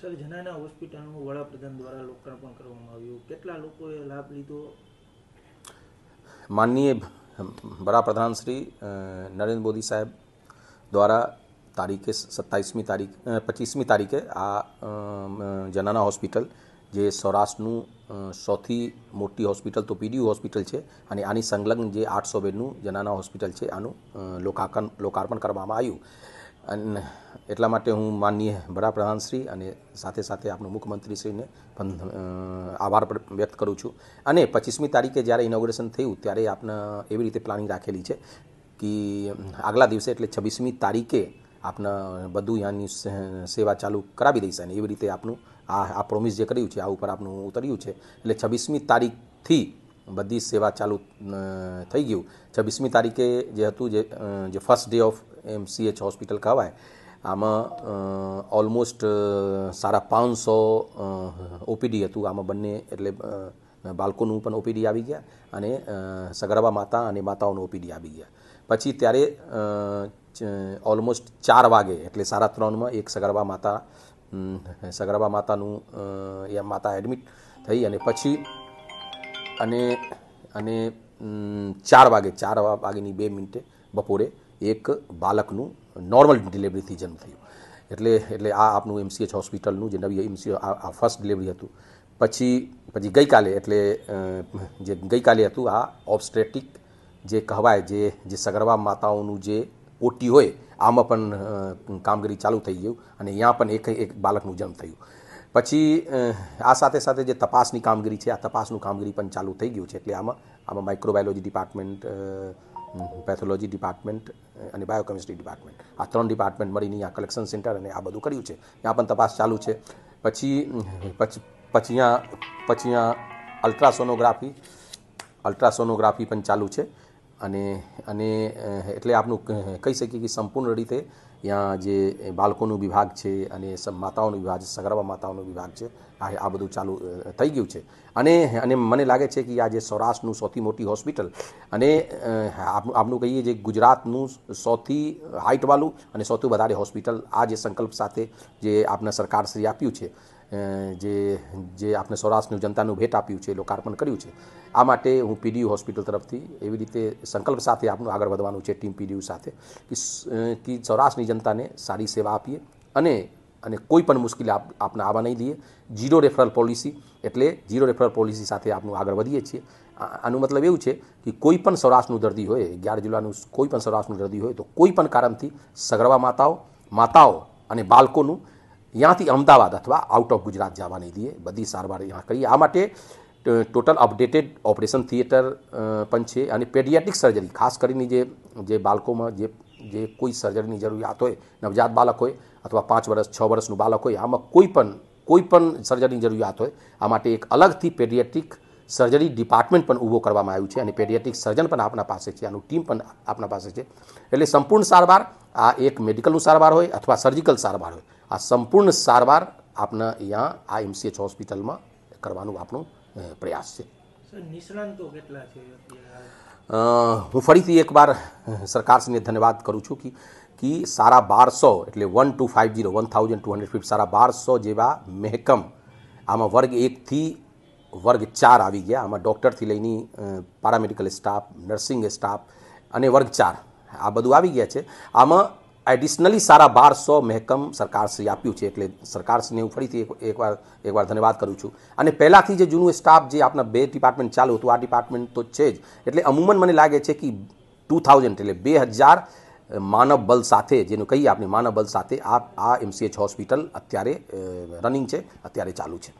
sir જનાના હોસ્પિટલનું વડાપ્રધાન દ્વારા લોકાર્પણ કરવામાં આવ્યું કેટલા લોકોએ લાભ લીધો માનનીય વડાપ્રધાન શ્રી નરેન્દ્ર મોદી સાહેબ દ્વારા તારીખે સત્તાવીસમી તારીખ પચીસમી તારીખે આ જનાના હોસ્પિટલ જે સૌરાષ્ટ્રનું સૌથી મોટી હોસ્પિટલ તો પીડીયુ હોસ્પિટલ છે અને આની સંલગ્ન જે આઠસો બેડનું જનાના હોસ્પિટલ છે આનું લોકાર્પણ લોકાર્પણ કરવામાં આવ્યું અને એટલા માટે હું માનનીય વડાપ્રધાનશ્રી અને સાથે સાથે આપણું મુખ્યમંત્રીશ્રીને પણ આભાર વ્યક્ત કરું છું અને પચીસમી તારીખે જ્યારે ઇનોગ્રેશન થયું ત્યારે આપણે એવી રીતે પ્લાનિંગ રાખેલી છે કે આગલા દિવસે એટલે છવ્વીસમી તારીખે આપના બધું યાની સેવા ચાલુ કરાવી દઈશ અને એવી રીતે આપનું આ આ પ્રોમિસ જે કર્યું છે આ ઉપર આપનું ઉતર્યું છે એટલે છવ્વીસમી તારીખથી બધી સેવા ચાલુ થઈ ગયું છવ્વીસમી તારીખે જે હતું જે જે first day of MCH hospital કહેવાય આમાં ઓલમોસ્ટ સાડા પાંચસો ઓપીડી હતું આમાં બંને એટલે બાળકોનું પણ ઓપીડી આવી ગયા અને સગર્ભા માતા અને માતાઓનું ઓપીડી આવી ગયા પછી ત્યારે ઓલમોસ્ટ ચાર વાગે એટલે સાડા ત્રણમાં એક સગર્ભા માતા સગર્ભા માતાનું એ માતા એડમિટ થઈ અને પછી અને અને ચાર વાગે ચાર વાગેની બે મિનિટે બપોરે એક બાળકનું નોર્મલ ડિલિવરીથી જન્મ થયું એટલે એટલે આ આપનું એમસીએચ હોસ્પિટલનું જે નવી એમસી આ ફર્સ્ટ ડિલિવરી હતું પછી પછી ગઈકાલે એટલે જે ગઈકાલે હતું આ ઓબસ્ટ્રેટિક જે કહેવાય જે જે સગર્ભા માતાઓનું જે ઓટી હોય આમાં પણ કામગીરી ચાલુ થઈ ગયું અને અહીંયા પણ એક એક બાળકનું જન્મ થયું પછી આ સાથે સાથે જે તપાસની કામગીરી છે આ તપાસનું કામગીરી પણ ચાલુ થઈ ગયું છે એટલે આમાં આમાં માઇક્રોબાયોલોજી ડિપાર્ટમેન્ટ પેથોલોજી ડિપાર્ટમેન્ટ અને બાયોકેમિસ્ટ્રી ડિપાર્ટમેન્ટ આ ત્રણ ડિપાર્ટમેન્ટ મળીને આ કલેક્શન સેન્ટર અને આ બધું કર્યું છે ત્યાં પણ તપાસ ચાલુ છે પછી પછી પછી પછી અલ્ટ્રાસોનોગ્રાફી અલ્ટ્રાસોનોગ્રાફી પણ ચાલુ છે અને અને એટલે આપનું કહી શકીએ કે સંપૂર્ણ રીતે ત્યાં જે બાળકોનો વિભાગ છે અને માતાઓનો વિભાગ સગર્ભા માતાઓનો વિભાગ છે આ આ બધું ચાલુ થઈ ગયું છે અને અને મને લાગે છે કે આ જે સૌરાષ્ટ્રનું સૌથી મોટી હોસ્પિટલ અને આપનું આપનું કહીએ જે ગુજરાતનું સૌથી હાઇટવાળું અને સૌથી વધારે હોસ્પિટલ આ જે સંકલ્પ સાથે જે આપના સરકારશ્રી આપ્યું છે જે જે આપણે સૌરાષ્ટ્રની જનતાનું ભેટ આપ્યું છે લોકાર્પણ કર્યું છે આ માટે હું પીડીયુ હોસ્પિટલ તરફથી એવી રીતે સંકલ્પ સાથે આપણું આગળ વધવાનું છે ટીમ પીડીયુ સાથે કે સૌરાષ્ટ્રની જનતાને સારી સેવા આપીએ અને અને કોઈ પણ મુશ્કેલી આપણે આવવા નહીં દઈએ જીરો રેફરલ પોલિસી એટલે જીરો રેફરલ પોલિસી સાથે આપણું આગળ વધીએ છીએ આનું મતલબ એવું છે કે કોઈ પણ સૌરાષ્ટ્રનું દર્દી હોય અગિયાર જિલ્લાનું કોઈ પણ સૌરાષ્ટ્રનું દર્દી હોય તો કોઈ પણ કારણથી સગર્ભા માતાઓ માતાઓ અને બાળકોનું ત્યાંથી અમદાવાદ અથવા આઉટ ઓફ ગુજરાત જવા નહીં દઈએ બધી સારવાર અહીંયા કરીએ આ માટે ટોટલ અપડેટેડ ઓપરેશન થિયેટર પણ છે અને પેડિયાટિક સર્જરી ખાસ કરીને જે જે બાળકોમાં જે જે કોઈ સર્જરીની જરૂરિયાત હોય નવજાત બાળક હોય અથવા પાંચ વર્ષ છ વર્ષનું બાળક હોય આમાં કોઈ પણ કોઈ પણ સર્જરીની જરૂરિયાત હોય આ માટે એક અલગથી પેડિયાટિક સર્જરી ડિપાર્ટમેન્ટ પણ ઊભો કરવામાં આવ્યું છે અને પેડિયાટિક સર્જન પણ આપણા પાસે છે આનું ટીમ પણ આપણા પાસે છે એટલે સંપૂર્ણ સારવાર આ એક મેડિકલનું સારવાર હોય અથવા સર્જિકલ સારવાર હોય આ સંપૂર્ણ સારવાર આપના અહીંયા આ એમસીએચ હોસ્પિટલમાં કરવાનું આપણો પ્રયાસ છે હું ફરીથી એકવાર સરકારશ્રીને ધન્યવાદ કરું છું કે કે સારા બારસો એટલે one two five zero one thousand two hundred fifty સારા બારસો જેવા મહેકમ આમાં વર્ગ એકથી વર્ગ ચાર આવી ગયા આમાં ડૉક્ટરથી લઈને પારામેડિકલ સ્ટાફ નર્સિંગ સ્ટાફ અને વર્ગ ચાર આ બધું આવી ગયા છે આમાં એડિશનલી સારા બારસો મહેકમ સરકારશ્રી આપ્યું છે એટલે સરકારશ્રીને હું ફરીથી એકવાર એકવાર ધન્યવાદ કરું છું અને પહેલાંથી જે જૂનું સ્ટાફ જે આપણા બે ડિપાર્ટમેન્ટ ચાલુ હતું આ ડિપાર્ટમેન્ટ તો છે જ એટલે અમૂમન મને લાગે છે કે ટુ થાઉઝન્ડ એટલે બે હજાર માનવ બલ સાથે જેનું કહીએ આપણે માનવ બલ સાથે આ આ એમસીએચ હોસ્પિટલ અત્યારે રનિંગ છે અત્યારે ચાલુ છે